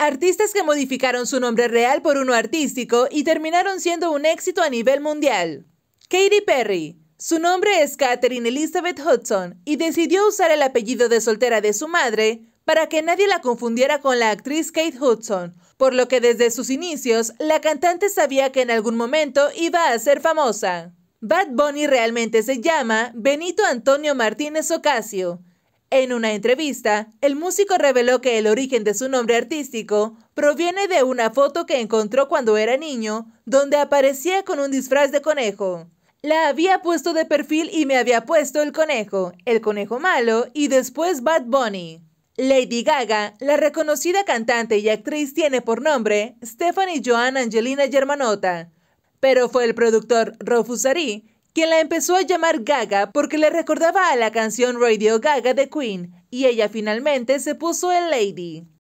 Artistas que modificaron su nombre real por uno artístico y terminaron siendo un éxito a nivel mundial. Katy Perry. Su nombre es Katherine Elizabeth Hudson y decidió usar el apellido de soltera de su madre para que nadie la confundiera con la actriz Kate Hudson, por lo que desde sus inicios la cantante sabía que en algún momento iba a ser famosa. Bad Bunny realmente se llama Benito Antonio Martínez Ocasio en una entrevista, el músico reveló que el origen de su nombre artístico proviene de una foto que encontró cuando era niño, donde aparecía con un disfraz de conejo. La había puesto de perfil y me había puesto el conejo, el conejo malo y después Bad Bunny. Lady Gaga, la reconocida cantante y actriz, tiene por nombre Stephanie Joanne Angelina Germanota, pero fue el productor Rofusari quien la empezó a llamar Gaga porque le recordaba a la canción Radio Gaga de Queen, y ella finalmente se puso el Lady.